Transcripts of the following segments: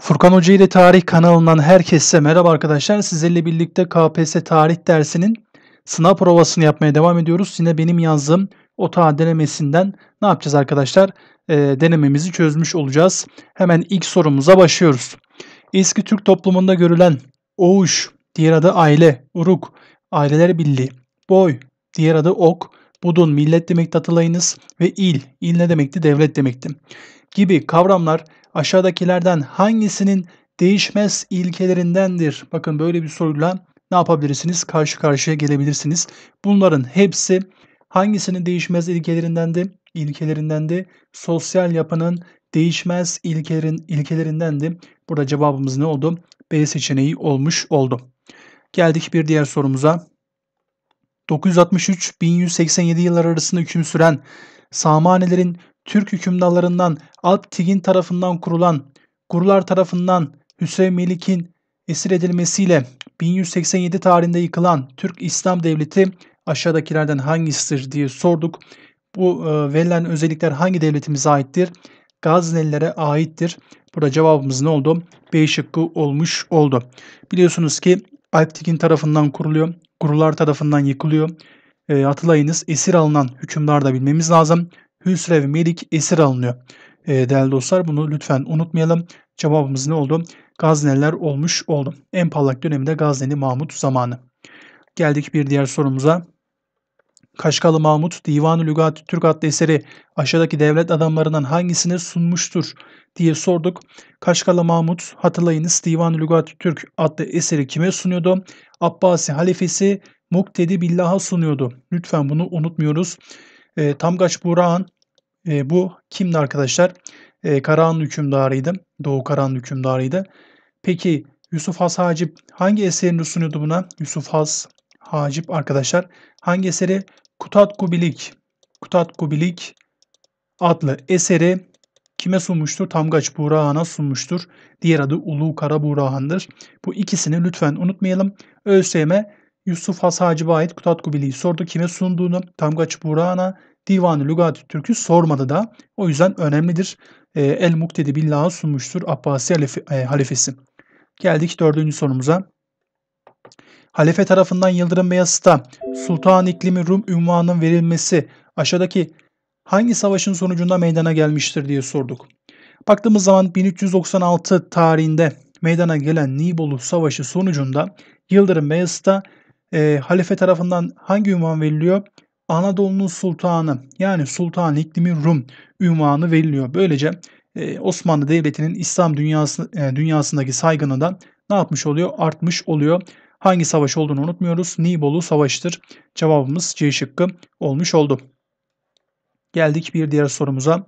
Furkan Hoca ile Tarih kanalından herkese merhaba arkadaşlar. Sizlerle birlikte KPSS tarih dersinin sınav provasını yapmaya devam ediyoruz. Yine benim yazdığım OTA denemesinden ne yapacağız arkadaşlar? E, denememizi çözmüş olacağız. Hemen ilk sorumuza başlıyoruz. Eski Türk toplumunda görülen Oğuş, diğer adı aile, Uruk, aileler birliği, boy, diğer adı ok, budun millet demekti hatırlayınız ve il, il ne demekti devlet demekti gibi kavramlar aşağıdakilerden hangisinin değişmez ilkelerindendir? Bakın böyle bir soruyla ne yapabilirsiniz? Karşı karşıya gelebilirsiniz. Bunların hepsi hangisinin değişmez ilkelerinden de ilkelerinden de sosyal yapının değişmez ilkelerin ilkelerinden de burada cevabımız ne oldu? B seçeneği olmuş oldu. Geldik bir diğer sorumuza. 963-1187 yıllar arasında hüküm süren Samanelerin Türk hükümdarlarından Alp Tigin tarafından kurulan Gurular tarafından Hüseyin Melik'in esir edilmesiyle 1187 tarihinde yıkılan Türk İslam Devleti aşağıdakilerden hangisidir diye sorduk. Bu e, verilen özellikler hangi devletimize aittir? Gaznelilere aittir. Burada cevabımız ne oldu? B şıkkı olmuş oldu. Biliyorsunuz ki Alp Tigin tarafından kuruluyor. Gurular tarafından yıkılıyor. E, hatırlayınız esir alınan hükümdar da bilmemiz lazım. Hüsrev Melik esir alınıyor. E, değerli dostlar bunu lütfen unutmayalım. Cevabımız ne oldu? Gazneler olmuş oldu. En parlak döneminde Gazneli Mahmut zamanı. Geldik bir diğer sorumuza. Kaşkalı Mahmut Divanı Lügat Türk adlı eseri aşağıdaki devlet adamlarından hangisine sunmuştur diye sorduk. Kaşkalı Mahmut hatırlayınız Divanı Lügat Türk adlı eseri kime sunuyordu? Abbasi halifesi Muktedi Billah'a sunuyordu. Lütfen bunu unutmuyoruz. E, Tamgaç Burhan e, bu kimdi arkadaşlar? E, ee, Karahan hükümdarıydı. Doğu Karahan hükümdarıydı. Peki Yusuf Has Hacip hangi eserini sunuyordu buna? Yusuf Has Hacip arkadaşlar hangi eseri? Kutat Kubilik. Kutat Kubilik adlı eseri kime sunmuştur? Tamgaç Buğrahan'a sunmuştur. Diğer adı Ulu Kara Buğrahan'dır. Bu ikisini lütfen unutmayalım. ÖSYM Yusuf Has Hacip'e ait Kutat Kubilik'i sordu. Kime sunduğunu, Tamgaç Buğrahan'a Divanı Lugat ı Türk'ü sormadı da o yüzden önemlidir. E, ee, El Muktedi Billah'a sunmuştur Abbasi halife, e, halifesi. Geldik dördüncü sorumuza. Halife tarafından Yıldırım Beyazıt'a Sultan İklimi Rum ünvanının verilmesi aşağıdaki hangi savaşın sonucunda meydana gelmiştir diye sorduk. Baktığımız zaman 1396 tarihinde meydana gelen Nibolu Savaşı sonucunda Yıldırım Beyazıt'a e, halife tarafından hangi ünvan veriliyor? Anadolu'nun sultanı yani Sultan İklimi Rum ünvanı veriliyor. Böylece e, Osmanlı Devleti'nin İslam dünyası, e, dünyasındaki saygını da ne yapmış oluyor? Artmış oluyor. Hangi savaş olduğunu unutmuyoruz. Nibolu Savaştır. Cevabımız C şıkkı olmuş oldu. Geldik bir diğer sorumuza.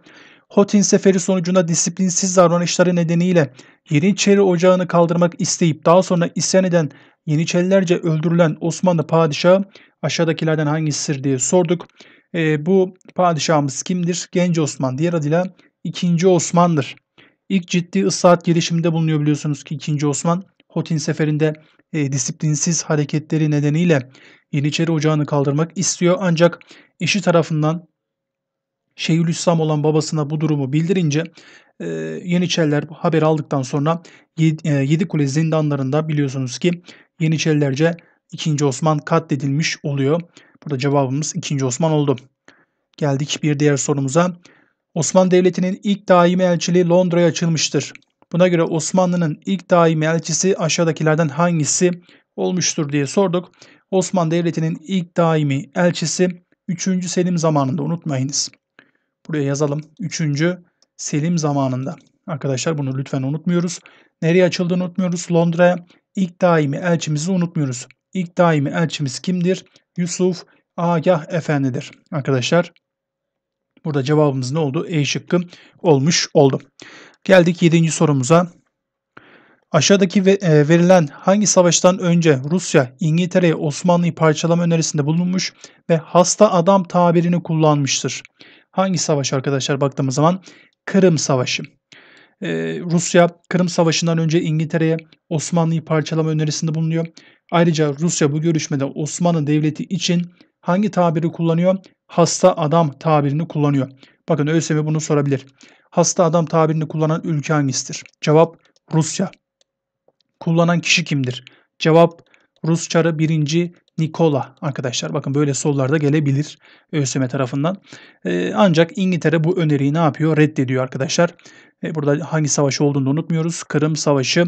Hotin seferi sonucunda disiplinsiz davranışları nedeniyle Yeniçeri ocağını kaldırmak isteyip daha sonra isyan eden Yeniçerilerce öldürülen Osmanlı padişahı aşağıdakilerden hangisidir diye sorduk. E, bu padişahımız kimdir? Genç Osman. Diğer adıyla 2. Osman'dır. İlk ciddi ıslahat girişiminde bulunuyor biliyorsunuz ki 2. Osman Hotin seferinde e, disiplinsiz hareketleri nedeniyle Yeniçeri Ocağı'nı kaldırmak istiyor. Ancak eşi tarafından Şeyhülislam olan babasına bu durumu bildirince e, Yeniçeriler haber aldıktan sonra Yedi e, Kule zindanlarında biliyorsunuz ki Yeniçerilerce 2. Osman katledilmiş oluyor. Burada cevabımız 2. Osman oldu. Geldik bir diğer sorumuza. Osmanlı Devleti'nin ilk daimi elçiliği Londra'ya açılmıştır. Buna göre Osmanlı'nın ilk daimi elçisi aşağıdakilerden hangisi olmuştur diye sorduk. Osmanlı Devleti'nin ilk daimi elçisi 3. Selim zamanında unutmayınız. Buraya yazalım. 3. Selim zamanında. Arkadaşlar bunu lütfen unutmuyoruz. Nereye açıldığını unutmuyoruz. Londra'ya ilk daimi elçimizi unutmuyoruz ilk daimi elçimiz kimdir? Yusuf Agah Efendidir. Arkadaşlar burada cevabımız ne oldu? E şıkkı olmuş oldu. Geldik 7. sorumuza. Aşağıdaki e, verilen hangi savaştan önce Rusya İngiltere'ye Osmanlı'yı parçalama önerisinde bulunmuş ve hasta adam tabirini kullanmıştır? Hangi savaş arkadaşlar baktığımız zaman Kırım Savaşı. Ee, Rusya Kırım Savaşı'ndan önce İngiltere'ye Osmanlı'yı parçalama önerisinde bulunuyor. Ayrıca Rusya bu görüşmede Osmanlı Devleti için hangi tabiri kullanıyor? Hasta adam tabirini kullanıyor. Bakın ÖSYM bunu sorabilir. Hasta adam tabirini kullanan ülke hangisidir? Cevap Rusya. Kullanan kişi kimdir? Cevap Rus çarı 1. Nikola arkadaşlar. Bakın böyle sollarda gelebilir ÖSYM tarafından. Ee, ancak İngiltere bu öneriyi ne yapıyor? Reddediyor arkadaşlar. Ee, burada hangi savaşı olduğunu unutmuyoruz. Kırım Savaşı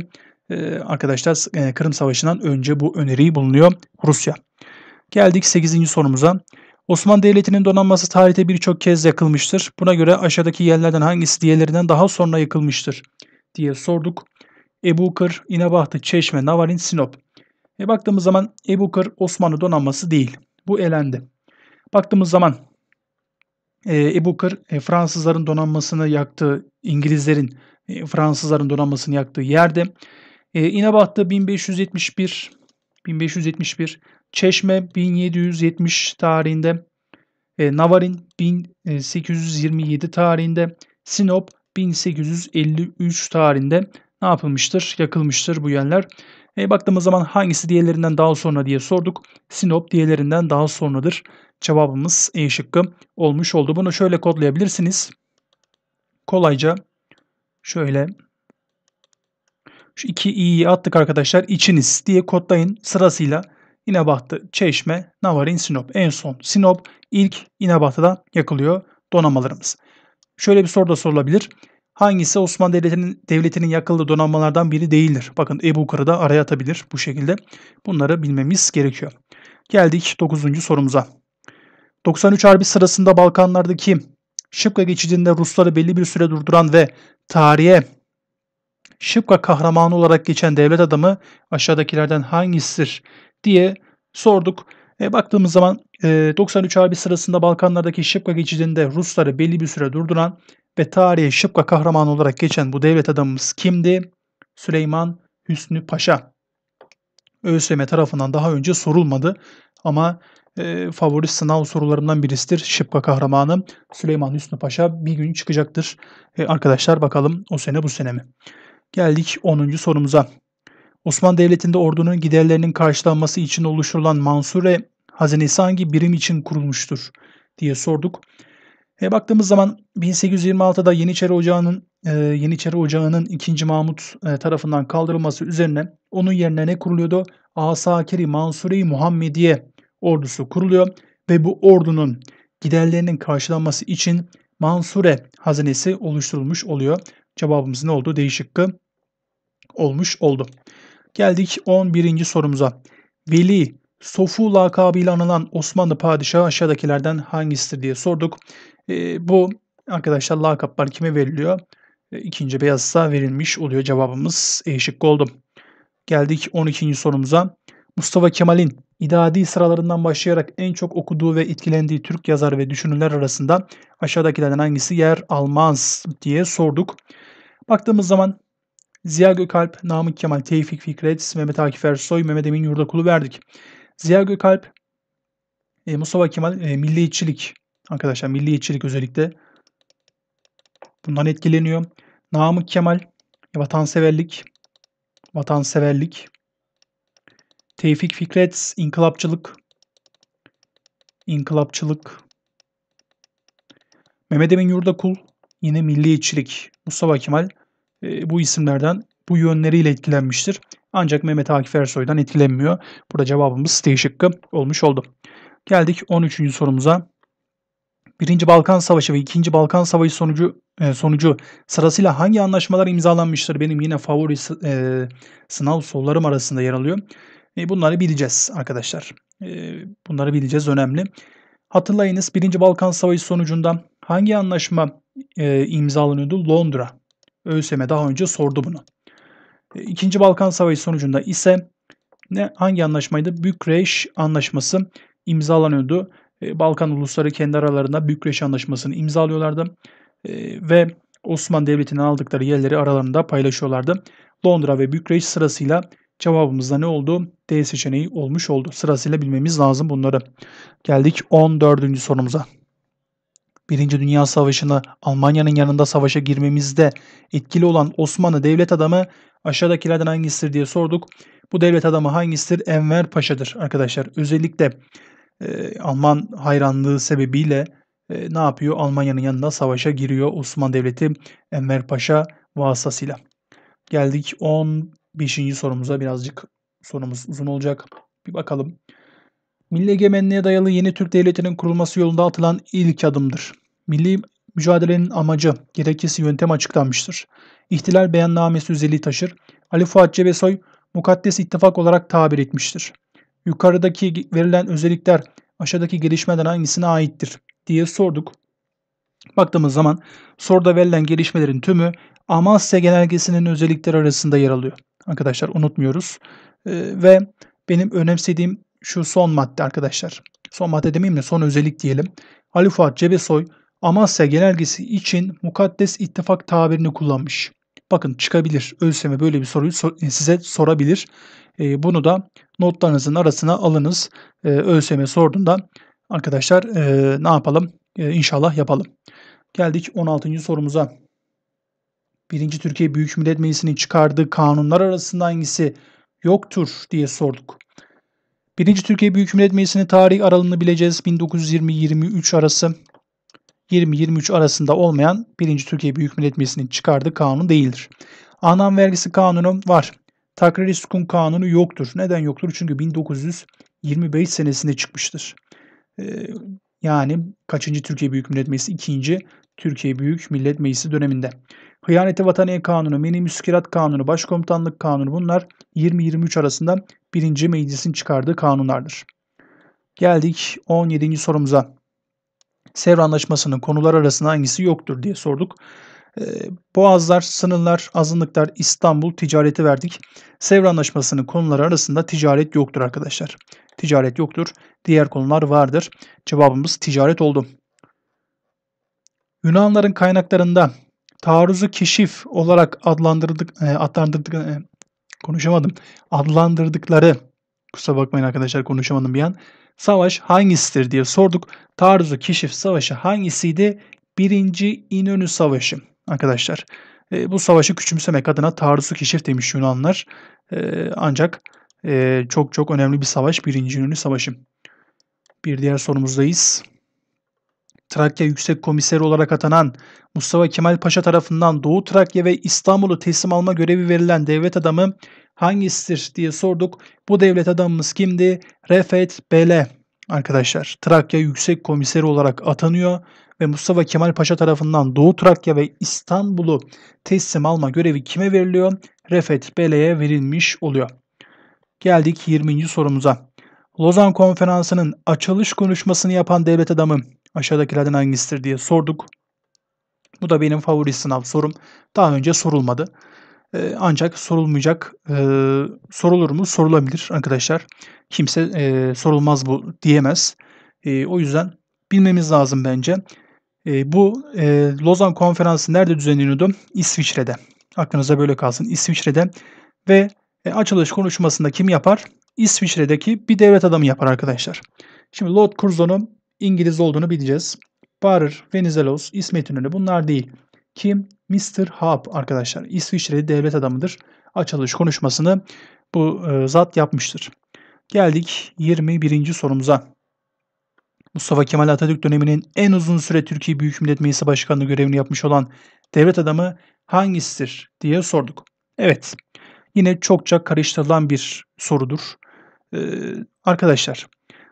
ee, arkadaşlar e, Kırım Savaşı'ndan önce bu öneriyi bulunuyor Rusya. Geldik 8. sorumuza. Osmanlı Devleti'nin donanması tarihte birçok kez yakılmıştır. Buna göre aşağıdaki yerlerden hangisi diğerlerinden daha sonra yıkılmıştır diye sorduk. Ebu Kır, İnebahtı, Çeşme, Navarin, Sinop. E baktığımız zaman Ebu Kır Osmanlı donanması değil. Bu elendi. Baktığımız zaman e, Ebu Kır e, Fransızların donanmasını yaktığı, İngilizlerin Fransızların donanmasını yaktığı yerde e, İnebah'ta 1571, 1571, Çeşme 1770 tarihinde, e, Navarin 1827 tarihinde, Sinop 1853 tarihinde ne yapılmıştır? Yakılmıştır bu yerler. E, baktığımız zaman hangisi diğerlerinden daha sonra diye sorduk. Sinop diğerlerinden daha sonradır. Cevabımız E şıkkı olmuş oldu. Bunu şöyle kodlayabilirsiniz. Kolayca şöyle şu iki i'yi attık arkadaşlar. İçiniz diye kodlayın sırasıyla. İnebahtı, Çeşme, Navarin, Sinop. En son Sinop ilk İnebahtı'da yakılıyor donanmalarımız. Şöyle bir soru da sorulabilir. Hangisi Osmanlı Devleti'nin devletinin yakıldığı donanmalardan biri değildir? Bakın Ebu Kır'ı araya atabilir bu şekilde. Bunları bilmemiz gerekiyor. Geldik 9. sorumuza. 93 Harbi sırasında Balkanlardaki Şıpka geçidinde Rusları belli bir süre durduran ve tarihe şıpka kahramanı olarak geçen devlet adamı aşağıdakilerden hangisidir diye sorduk. E, baktığımız zaman e, 93 Harbi sırasında Balkanlardaki şıpka geçidinde Rusları belli bir süre durduran ve tarihe şıpka kahramanı olarak geçen bu devlet adamımız kimdi? Süleyman Hüsnü Paşa. ÖSYM tarafından daha önce sorulmadı ama e, favori sınav sorularından birisidir. Şıpka kahramanı Süleyman Hüsnü Paşa bir gün çıkacaktır. E, arkadaşlar bakalım o sene bu sene mi? Geldik 10. sorumuza. Osmanlı Devleti'nde ordunun giderlerinin karşılanması için oluşturulan Mansure hazinesi hangi birim için kurulmuştur diye sorduk. E, baktığımız zaman 1826'da Yeniçeri Ocağı'nın e, Yeniçeri Ocağı'nın 2. Mahmut e, tarafından kaldırılması üzerine onun yerine ne kuruluyordu? Asakiri Mansure-i Muhammediye ordusu kuruluyor ve bu ordunun giderlerinin karşılanması için Mansure hazinesi oluşturulmuş oluyor cevabımızın olduğu D şıkkı olmuş oldu. Geldik 11. sorumuza. Veli Sofu lakabıyla anılan Osmanlı padişahı aşağıdakilerden hangisidir diye sorduk. E, bu arkadaşlar lakaplar kime veriliyor? E, ikinci beyazsa verilmiş oluyor cevabımız E şıkkı oldu. Geldik 12. sorumuza. Mustafa Kemal'in İdadi sıralarından başlayarak en çok okuduğu ve etkilendiği Türk yazar ve düşünürler arasında aşağıdakilerden hangisi yer almaz diye sorduk. Baktığımız zaman Ziya Gökalp, Namık Kemal, Tevfik Fikret, Mehmet Akif Ersoy, Mehmet Emin Yurdakulu verdik. Ziya Gökalp, e, Mustafa Kemal e, milliyetçilik arkadaşlar milliyetçilik özellikle bundan etkileniyor. Namık Kemal vatanseverlik vatanseverlik Tevfik Fikret, inkılapçılık. İnkılapçılık. Mehmet Emin Yurdakul, yine milliyetçilik. Mustafa Kemal e, bu isimlerden bu yönleriyle etkilenmiştir. Ancak Mehmet Akif Ersoy'dan etkilenmiyor. Burada cevabımız D şıkkı olmuş oldu. Geldik 13. sorumuza. Birinci Balkan Savaşı ve 2. Balkan Savaşı sonucu e, sonucu sırasıyla hangi anlaşmalar imzalanmıştır? Benim yine favori e, sınav sorularım arasında yer alıyor. E, bunları bileceğiz arkadaşlar. E, bunları bileceğiz önemli. Hatırlayınız 1. Balkan Savaşı sonucunda hangi anlaşma e, imzalanıyordu? Londra. ÖSYM daha önce sordu bunu. E, 2. Balkan Savaşı sonucunda ise ne hangi anlaşmaydı? Bükreş Anlaşması imzalanıyordu. E, Balkan ulusları kendi aralarında Bükreş Anlaşması'nı imzalıyorlardı. E, ve Osmanlı Devleti'nden aldıkları yerleri aralarında paylaşıyorlardı. Londra ve Bükreş sırasıyla Cevabımızda ne oldu? D seçeneği olmuş oldu. Sırasıyla bilmemiz lazım bunları. Geldik 14. sorumuza. Birinci Dünya Savaşı'nı Almanya'nın yanında savaşa girmemizde etkili olan Osmanlı devlet adamı aşağıdakilerden hangisidir diye sorduk. Bu devlet adamı hangisidir? Enver Paşa'dır arkadaşlar. Özellikle e, Alman hayranlığı sebebiyle e, ne yapıyor? Almanya'nın yanında savaşa giriyor Osmanlı Devleti Enver Paşa vasıtasıyla. Geldik 10 Beşinci sorumuza birazcık sorumuz uzun olacak. Bir bakalım. Milli egemenliğe dayalı yeni Türk Devleti'nin kurulması yolunda atılan ilk adımdır. Milli mücadelenin amacı, gerekçesi yöntem açıklanmıştır. İhtilal beyannamesi özelliği taşır. Ali Fuat Cebesoy mukaddes ittifak olarak tabir etmiştir. Yukarıdaki verilen özellikler aşağıdaki gelişmeden hangisine aittir diye sorduk. Baktığımız zaman soruda verilen gelişmelerin tümü Amasya genelgesinin özellikleri arasında yer alıyor. Arkadaşlar unutmuyoruz. Ee, ve benim önemsediğim şu son madde arkadaşlar. Son madde demeyeyim de son özellik diyelim. Ali Fuat Cebesoy Amasya genelgesi için mukaddes ittifak tabirini kullanmış. Bakın çıkabilir. ÖSYM böyle bir soruyu e, size sorabilir. Ee, bunu da notlarınızın arasına alınız. Ee, e, sorduğunda arkadaşlar ne yapalım? E, inşallah yapalım. Geldik 16. sorumuza. 1. Türkiye Büyük Millet Meclisi'nin çıkardığı kanunlar arasında hangisi yoktur diye sorduk. 1. Türkiye Büyük Millet Meclisi'nin tarih aralığını bileceğiz. 1920-23 arası 20-23 arasında olmayan 1. Türkiye Büyük Millet Meclisi'nin çıkardığı kanun değildir. Anam vergisi kanunu var. Takriri sukun kanunu yoktur. Neden yoktur? Çünkü 1925 senesinde çıkmıştır. Ee, yani kaçıncı Türkiye Büyük Millet Meclisi? ikinci Türkiye Büyük Millet Meclisi döneminde. Hıyaneti Vataniye Kanunu, Meni Müskirat Kanunu, Başkomutanlık Kanunu bunlar 20-23 arasında 1. Meclis'in çıkardığı kanunlardır. Geldik 17. sorumuza. Sevr Anlaşması'nın konular arasında hangisi yoktur diye sorduk. Ee, Boğazlar, sınırlar, azınlıklar, İstanbul ticareti verdik. Sevr Anlaşması'nın konuları arasında ticaret yoktur arkadaşlar. Ticaret yoktur. Diğer konular vardır. Cevabımız ticaret oldu. Yunanların kaynaklarında taarruzu keşif olarak adlandırdık, e, adlandırdık e, konuşamadım. Adlandırdıkları kusura bakmayın arkadaşlar konuşamadım bir an. Savaş hangisidir diye sorduk. Taarruzu keşif savaşı hangisiydi? Birinci İnönü Savaşı arkadaşlar. E, bu savaşı küçümsemek adına taarruzu keşif demiş Yunanlar. E, ancak e, çok çok önemli bir savaş. Birinci İnönü Savaşı. Bir diğer sorumuzdayız. Trakya Yüksek Komiseri olarak atanan Mustafa Kemal Paşa tarafından Doğu Trakya ve İstanbul'u teslim alma görevi verilen devlet adamı hangisidir diye sorduk. Bu devlet adamımız kimdi? Refet Bele arkadaşlar. Trakya Yüksek Komiseri olarak atanıyor ve Mustafa Kemal Paşa tarafından Doğu Trakya ve İstanbul'u teslim alma görevi kime veriliyor? Refet Bele'ye verilmiş oluyor. Geldik 20. sorumuza. Lozan Konferansı'nın açılış konuşmasını yapan devlet adamı aşağıdakilerden hangisidir diye sorduk. Bu da benim favori sınav sorum. Daha önce sorulmadı. Ee, ancak sorulmayacak, e, sorulur mu? Sorulabilir arkadaşlar. Kimse e, sorulmaz bu diyemez. E, o yüzden bilmemiz lazım bence. bu Lozan Konferansı nerede düzenleniyordu? İsviçre'de. Aklınıza böyle kalsın. İsviçre'de ve açılış konuşmasında kim yapar? İsviçre'deki bir devlet adamı yapar arkadaşlar. Şimdi Lord Curzon'u İngiliz olduğunu bileceğiz. Barer, Venizelos, İsmet İnönü bunlar değil. Kim? Mr. Hub arkadaşlar. İsviçreli devlet adamıdır. Açılış konuşmasını bu e, zat yapmıştır. Geldik 21. sorumuza. Mustafa Kemal Atatürk döneminin en uzun süre Türkiye Büyük Millet Meclisi Başkanlığı görevini yapmış olan devlet adamı hangisidir diye sorduk. Evet yine çokça karıştırılan bir sorudur. Ee, arkadaşlar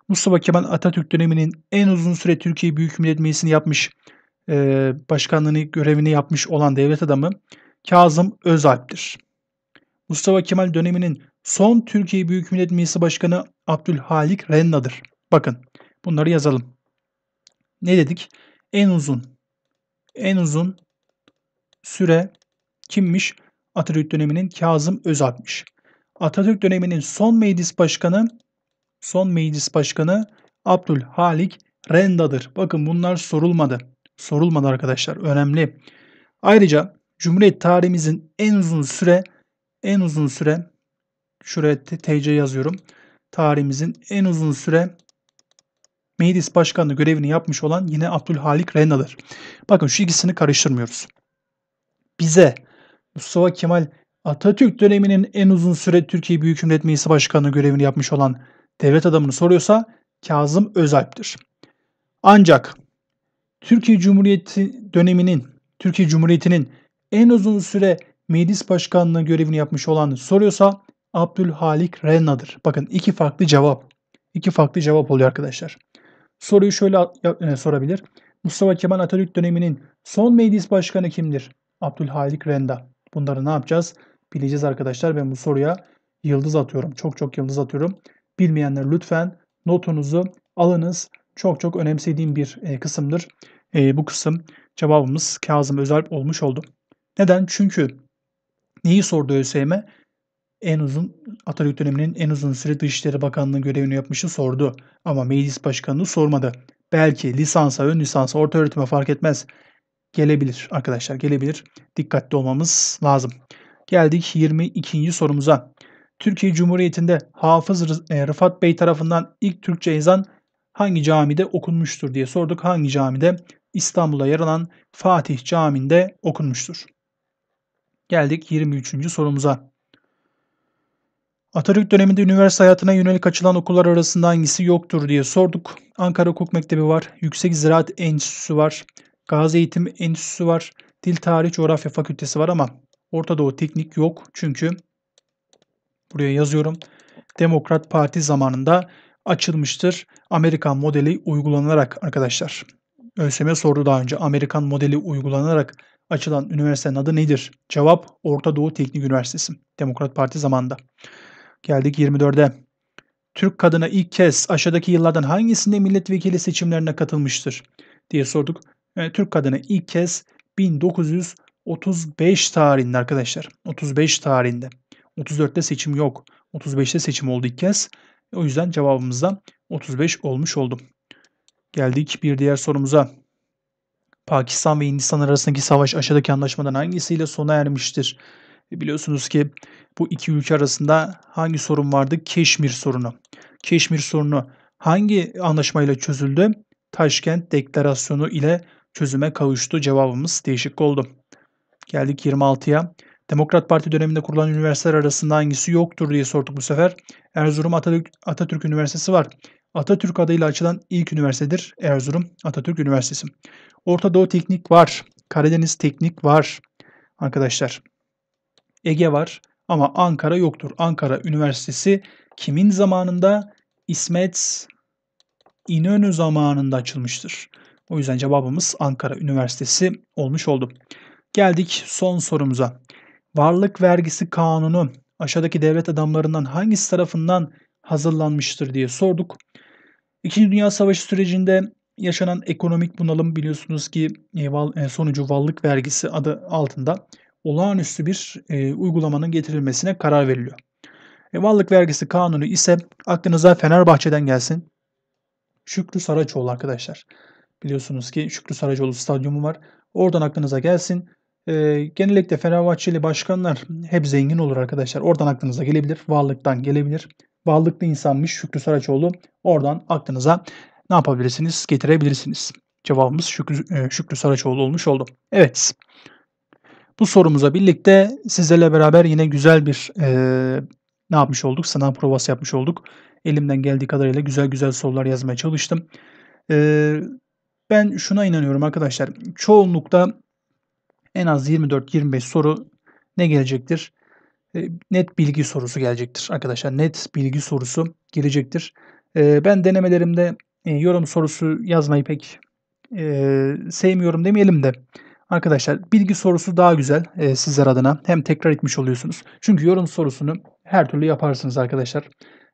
Mustafa Kemal Atatürk döneminin en uzun süre Türkiye Büyük Millet Meclisi'ni yapmış, e, başkanlığını görevini yapmış olan devlet adamı Kazım Özalp'tir. Mustafa Kemal döneminin son Türkiye Büyük Millet Meclisi Başkanı Abdülhalik Renna'dır. Bakın bunları yazalım. Ne dedik? En uzun en uzun süre kimmiş? Atatürk döneminin Kazım Özalp'miş. Atatürk döneminin son meclis başkanı son meclis başkanı Abdülhalik Renda'dır. Bakın bunlar sorulmadı. Sorulmadı arkadaşlar. Önemli. Ayrıca Cumhuriyet tarihimizin en uzun süre en uzun süre şuraya TC yazıyorum. Tarihimizin en uzun süre Meclis Başkanlığı görevini yapmış olan yine Abdülhalik Renda'dır. Bakın şu ikisini karıştırmıyoruz. Bize Mustafa Kemal Atatürk döneminin en uzun süre Türkiye Büyük Millet Meclisi Başkanı görevini yapmış olan devlet adamını soruyorsa Kazım Özalp'tir. Ancak Türkiye Cumhuriyeti döneminin, Türkiye Cumhuriyeti'nin en uzun süre meclis başkanlığı görevini yapmış olan soruyorsa Abdülhalik Renna'dır. Bakın iki farklı cevap. İki farklı cevap oluyor arkadaşlar. Soruyu şöyle e, sorabilir. Mustafa Kemal Atatürk döneminin son meclis başkanı kimdir? Abdülhalik Renda. Bunları ne yapacağız? Bileceğiz arkadaşlar. Ben bu soruya yıldız atıyorum. Çok çok yıldız atıyorum. Bilmeyenler lütfen notunuzu alınız. Çok çok önemsediğim bir e, kısımdır. E, bu kısım cevabımız Kazım Özalp olmuş oldu. Neden? Çünkü neyi sordu ÖSYM? En uzun Atatürk döneminin en uzun süre Dışişleri Bakanlığı görevini yapmışı sordu. Ama meclis başkanını sormadı. Belki lisansa, ön lisansa, orta öğretime fark etmez. Gelebilir arkadaşlar gelebilir. Dikkatli olmamız lazım. Geldik 22. sorumuza. Türkiye Cumhuriyeti'nde Hafız e, Rıfat Bey tarafından ilk Türkçe ezan hangi camide okunmuştur diye sorduk. Hangi camide? İstanbul'a yer alan Fatih Camii'nde okunmuştur. Geldik 23. sorumuza. Atatürk döneminde üniversite hayatına yönelik açılan okullar arasında hangisi yoktur diye sorduk. Ankara Hukuk Mektebi var, Yüksek Ziraat Enstitüsü var, Gazi Eğitim Enstitüsü var, Dil Tarih Coğrafya Fakültesi var ama Orta Doğu Teknik yok çünkü Buraya yazıyorum. Demokrat Parti zamanında açılmıştır. Amerikan modeli uygulanarak arkadaşlar. ÖSYM sordu daha önce. Amerikan modeli uygulanarak açılan üniversitenin adı nedir? Cevap Orta Doğu Teknik Üniversitesi. Demokrat Parti zamanında. Geldik 24'e. Türk kadına ilk kez aşağıdaki yıllardan hangisinde milletvekili seçimlerine katılmıştır diye sorduk. Yani e, Türk kadını ilk kez 1935 tarihinde arkadaşlar. 35 tarihinde. 34'te seçim yok. 35'te seçim oldu ilk kez. O yüzden cevabımızda 35 olmuş oldu. Geldik bir diğer sorumuza. Pakistan ve Hindistan arasındaki savaş aşağıdaki anlaşmadan hangisiyle sona ermiştir? E, biliyorsunuz ki bu iki ülke arasında hangi sorun vardı? Keşmir sorunu. Keşmir sorunu hangi anlaşmayla çözüldü? Taşkent Deklarasyonu ile çözüme kavuştu. Cevabımız değişik oldu. Geldik 26'ya. Demokrat Parti döneminde kurulan üniversiteler arasında hangisi yoktur diye sorduk bu sefer. Erzurum Atatürk, Atatürk Üniversitesi var. Atatürk adıyla açılan ilk üniversitedir Erzurum Atatürk Üniversitesi. Orta Doğu Teknik var. Karadeniz Teknik var arkadaşlar. Ege var ama Ankara yoktur. Ankara Üniversitesi kimin zamanında? İsmet İnönü zamanında açılmıştır. O yüzden cevabımız Ankara Üniversitesi olmuş oldu. Geldik son sorumuza. Varlık vergisi kanunu aşağıdaki devlet adamlarından hangisi tarafından hazırlanmıştır diye sorduk. İkinci Dünya Savaşı sürecinde yaşanan ekonomik bunalım biliyorsunuz ki e, e, sonucu varlık vergisi adı altında olağanüstü bir e, uygulamanın getirilmesine karar veriliyor. E, varlık vergisi kanunu ise aklınıza Fenerbahçe'den gelsin. Şükrü Saraçoğlu arkadaşlar. Biliyorsunuz ki Şükrü Saracoğlu stadyumu var. Oradan aklınıza gelsin. E, genellikle Fenerbahçeli başkanlar hep zengin olur arkadaşlar. Oradan aklınıza gelebilir. Varlıktan gelebilir. Varlıklı insanmış Şükrü Saraçoğlu. Oradan aklınıza ne yapabilirsiniz? Getirebilirsiniz. Cevabımız Şükrü, e, Şükrü Saraçoğlu olmuş oldu. Evet. Bu sorumuza birlikte sizlerle beraber yine güzel bir e, ne yapmış olduk? Sınav provası yapmış olduk. Elimden geldiği kadarıyla güzel güzel sorular yazmaya çalıştım. E, ben şuna inanıyorum arkadaşlar. Çoğunlukta en az 24-25 soru ne gelecektir? E, net bilgi sorusu gelecektir arkadaşlar. Net bilgi sorusu gelecektir. E, ben denemelerimde e, yorum sorusu yazmayı pek sevmiyorum demeyelim de. Arkadaşlar bilgi sorusu daha güzel e, sizler adına. Hem tekrar etmiş oluyorsunuz. Çünkü yorum sorusunu her türlü yaparsınız arkadaşlar.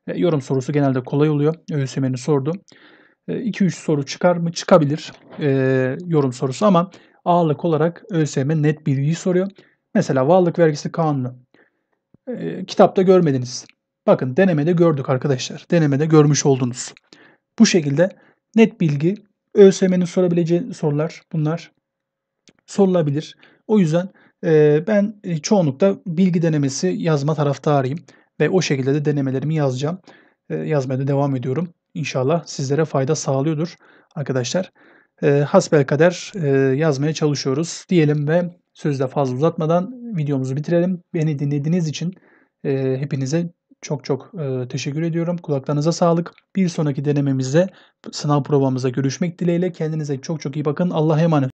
E, yorum sorusu genelde kolay oluyor. ÖSYM'nin sordu. 2-3 e, soru çıkar mı? Çıkabilir e, yorum sorusu ama ağırlık olarak ÖSYM net bilgiyi soruyor. Mesela varlık vergisi kanunu. E, kitapta görmediniz. Bakın denemede gördük arkadaşlar. Denemede görmüş oldunuz. Bu şekilde net bilgi ÖSYM'nin sorabileceği sorular bunlar sorulabilir. O yüzden e, ben e, çoğunlukla bilgi denemesi yazma taraftarıyım ve o şekilde de denemelerimi yazacağım. E, yazmaya da devam ediyorum. İnşallah sizlere fayda sağlıyordur arkadaşlar e, hasbel kader e, yazmaya çalışıyoruz diyelim ve sözde fazla uzatmadan videomuzu bitirelim. Beni dinlediğiniz için e, hepinize çok çok e, teşekkür ediyorum. Kulaklarınıza sağlık. Bir sonraki denememizde sınav provamıza görüşmek dileğiyle. Kendinize çok çok iyi bakın. Allah'a emanet.